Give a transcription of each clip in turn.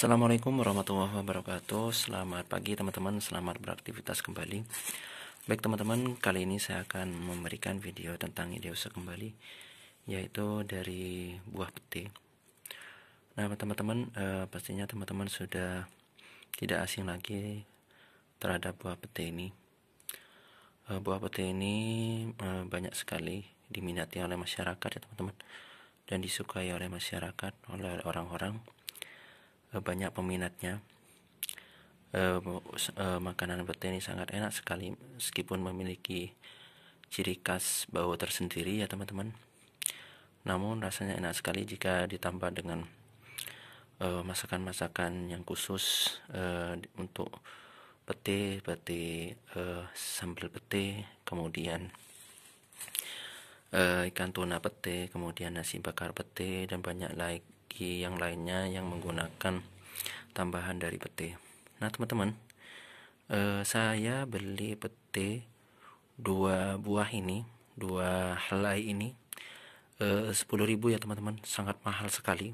Assalamualaikum warahmatullahi wabarakatuh Selamat pagi teman-teman Selamat beraktivitas kembali Baik teman-teman Kali ini saya akan memberikan video tentang Ideosa kembali Yaitu dari buah peti Nah teman-teman eh, Pastinya teman-teman sudah Tidak asing lagi Terhadap buah peti ini eh, Buah peti ini eh, Banyak sekali diminati oleh masyarakat ya teman-teman Dan disukai oleh masyarakat Oleh orang-orang Eh, banyak peminatnya eh, eh, makanan petai ini sangat enak sekali meskipun memiliki ciri khas bau tersendiri ya teman-teman namun rasanya enak sekali jika ditambah dengan masakan-masakan yang khusus untuk pete pete sambal pete kemudian ikan tuna pete kemudian nasi bakar pete dan banyak lain bagi yang lainnya yang menggunakan tambahan dari pete nah teman-teman eh, saya beli pete dua buah ini dua helai ini eh, sepuluh ribu ya teman-teman sangat mahal sekali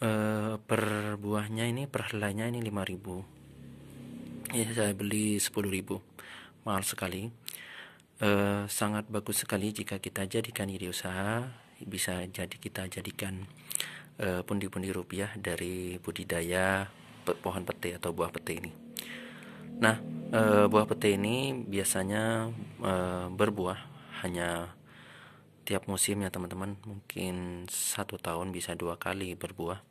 eh, per buahnya ini per helainya ini 5000 ya saya beli 10000 mahal sekali eh, sangat bagus sekali jika kita jadikan ide usaha bisa jadi kita jadikan eh, pundi-pundi uh, rupiah dari budidaya pohon pete atau buah pete ini. Nah, uh, buah pete ini biasanya uh, berbuah hanya tiap musim ya teman-teman. Mungkin satu tahun bisa dua kali berbuah.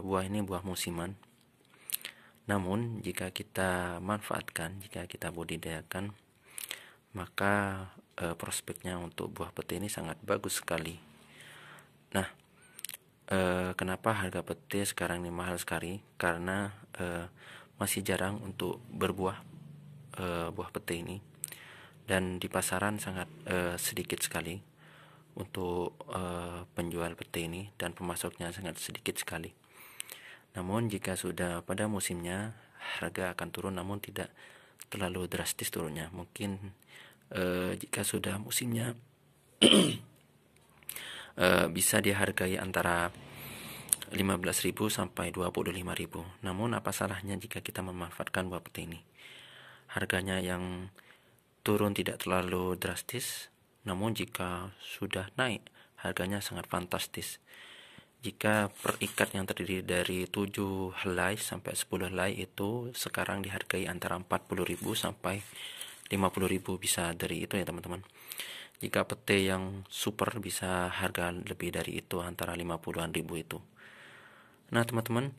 buah ini buah musiman. Namun jika kita manfaatkan, jika kita budidayakan, maka e, prospeknya untuk buah peti ini sangat bagus sekali. Nah, e, kenapa harga peti sekarang ini mahal sekali? Karena e, masih jarang untuk berbuah e, buah peti ini dan di pasaran sangat e, sedikit sekali untuk e, penjual peti ini dan pemasoknya sangat sedikit sekali. Namun jika sudah pada musimnya harga akan turun namun tidak terlalu drastis turunnya. Mungkin e, jika sudah musimnya e, bisa dihargai antara 15.000 sampai 25.000. Namun apa salahnya jika kita memanfaatkan buah peti ini? Harganya yang turun tidak terlalu drastis, namun jika sudah naik, harganya sangat fantastis. Jika per ikat yang terdiri dari 7 helai sampai 10 helai itu sekarang dihargai antara 40.000 sampai ribu bisa dari itu ya teman-teman jika pete yang super bisa harga lebih dari itu antara 50-an ribu itu nah teman-teman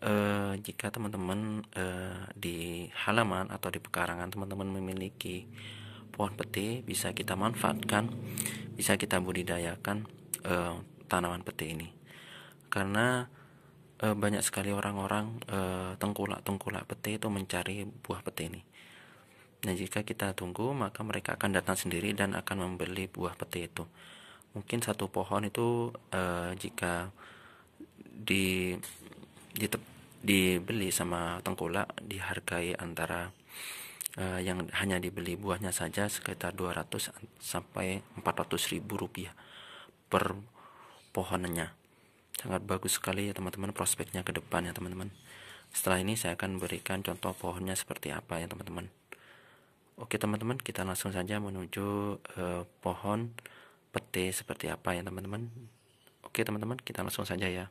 eh, jika teman-teman eh, di halaman atau di pekarangan teman-teman memiliki pohon pete bisa kita manfaatkan bisa kita budidayakan eh, tanaman pete ini karena eh, banyak sekali orang-orang eh, tengkulak tengkulak pete itu mencari buah pete ini dan jika kita tunggu, maka mereka akan datang sendiri dan akan membeli buah peti itu. Mungkin satu pohon itu e, jika di, di dibeli sama tengkulak dihargai antara e, yang hanya dibeli buahnya saja sekitar 200 sampai 400 ribu rupiah per pohonnya. Sangat bagus sekali ya teman-teman prospeknya ke depan ya teman-teman. Setelah ini saya akan berikan contoh pohonnya seperti apa ya teman-teman. Oke teman-teman, kita langsung saja menuju eh, pohon pete seperti apa ya teman-teman. Oke teman-teman, kita langsung saja ya.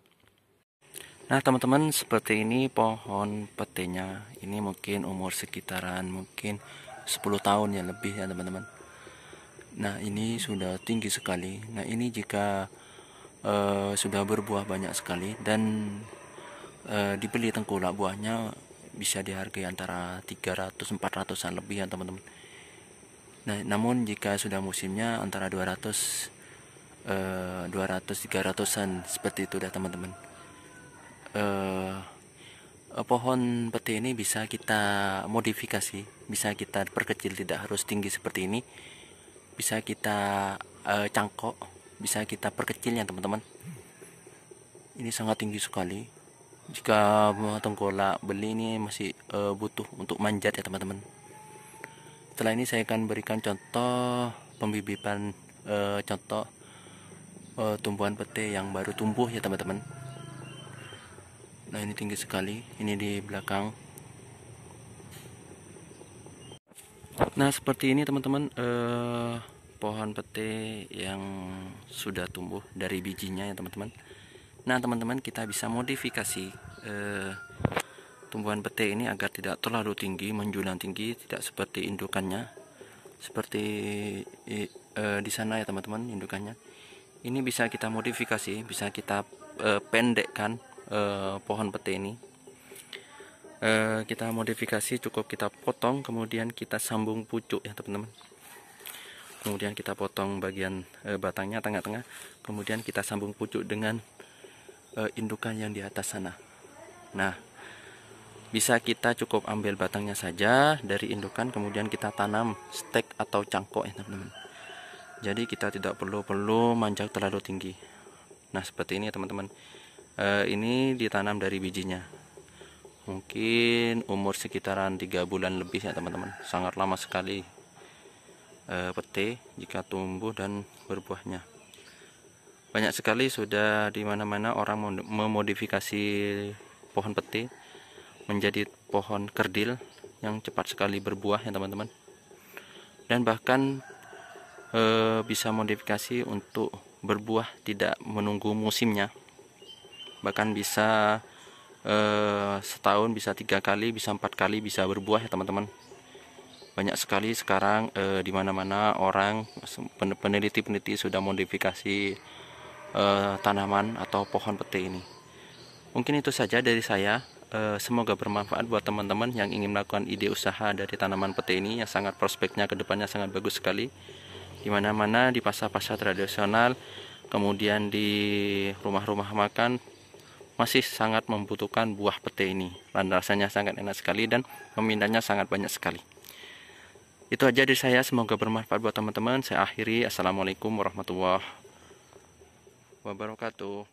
Nah teman-teman, seperti ini pohon petenya. Ini mungkin umur sekitaran mungkin 10 tahun ya lebih ya teman-teman. Nah ini sudah tinggi sekali. Nah ini jika e, sudah berbuah banyak sekali dan e, dibeli tengkulak buahnya bisa dihargai antara 300 400-an lebih ya teman-teman nah namun jika sudah musimnya antara 200 200 300-an seperti itu dah teman-teman eh, eh, pohon peti ini bisa kita modifikasi bisa kita perkecil tidak harus tinggi seperti ini bisa kita eh, cangkok bisa kita perkecil ya teman-teman ini sangat tinggi sekali jika tengkolak beli ini masih uh, butuh untuk manjat ya teman-teman setelah ini saya akan berikan contoh pembibitan uh, contoh uh, tumbuhan pete yang baru tumbuh ya teman-teman nah ini tinggi sekali ini di belakang nah seperti ini teman-teman pohon pete yang sudah tumbuh dari bijinya ya teman-teman Nah teman-teman kita bisa modifikasi eh, tumbuhan petai ini agar tidak terlalu tinggi menjulang tinggi tidak seperti indukannya seperti eh, di sana ya teman-teman indukannya ini bisa kita modifikasi bisa kita eh, pendekkan eh, pohon petai ini eh, kita modifikasi cukup kita potong kemudian kita sambung pucuk ya teman-teman kemudian kita potong bagian eh, batangnya tengah-tengah kemudian kita sambung pucuk dengan uh, indukan yang di atas sana. Nah, bisa kita cukup ambil batangnya saja dari indukan kemudian kita tanam stek atau cangkok ya teman-teman. Jadi kita tidak perlu perlu manjak terlalu tinggi. Nah, seperti ini ya, teman-teman. E, ini ditanam dari bijinya. Mungkin umur sekitaran tiga bulan lebih ya teman-teman. Sangat lama sekali uh, pete jika tumbuh dan berbuahnya banyak sekali sudah di mana-mana orang memodifikasi pohon peti menjadi pohon kerdil yang cepat sekali berbuah ya teman-teman dan bahkan e, bisa modifikasi untuk berbuah tidak menunggu musimnya bahkan bisa e, setahun bisa tiga kali bisa empat kali bisa berbuah ya teman-teman banyak sekali sekarang e, di mana-mana orang peneliti-peneliti sudah modifikasi uh, tanaman atau pohon pete ini. Mungkin itu saja dari saya. Uh, semoga bermanfaat buat teman-teman yang ingin melakukan ide usaha dari tanaman pete ini yang sangat prospeknya ke depannya sangat bagus sekali. Di mana-mana di pasar-pasar tradisional, kemudian di rumah-rumah makan masih sangat membutuhkan buah pete ini. Rasanya sangat enak sekali dan peminatnya sangat banyak sekali. Itu aja dari saya, semoga bermanfaat buat teman-teman. Saya akhiri, Assalamualaikum warahmatullahi wabarakatuh wabarakatuh